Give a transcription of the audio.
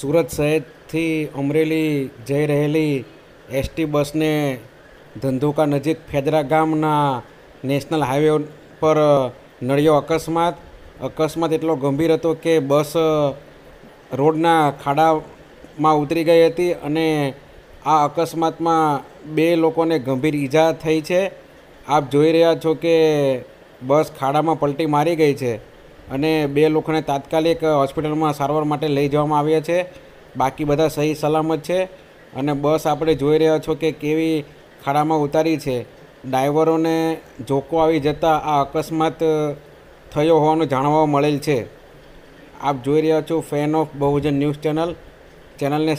સુરત શહેરથી અમરેલી જઈ રહેલી એસટી બસને ધંધુકા નજીક ફેદરા ગામના નેશનલ હાઈવે પર નડ્યો અકસ્માત અકસ્માત એટલો ગંભીર હતો કે બસ રોડના ખાડામાં ઉતરી ગઈ હતી અને આ અકસ્માતમાં બે લોકોને ગંભીર ઈજા થઈ છે આપ જોઈ રહ્યા છો કે બસ ખાડામાં પલટી મારી ગઈ છે અને બે લોકોને તાત્કાલિક હોસ્પિટલમાં સારવાર માટે લઈ જવામાં આવ્યા છે બાકી બધા સહી સલામત છે અને બસ આપણે જોઈ રહ્યા છો કે કેવી ખાડામાં ઉતારી છે ડ્રાઈવરોને ઝોકો આવી જતાં આ અકસ્માત થયો હોવાનું જાણવા મળેલ છે આપ જોઈ રહ્યા છો fan of Bahujan news channel ચેનલને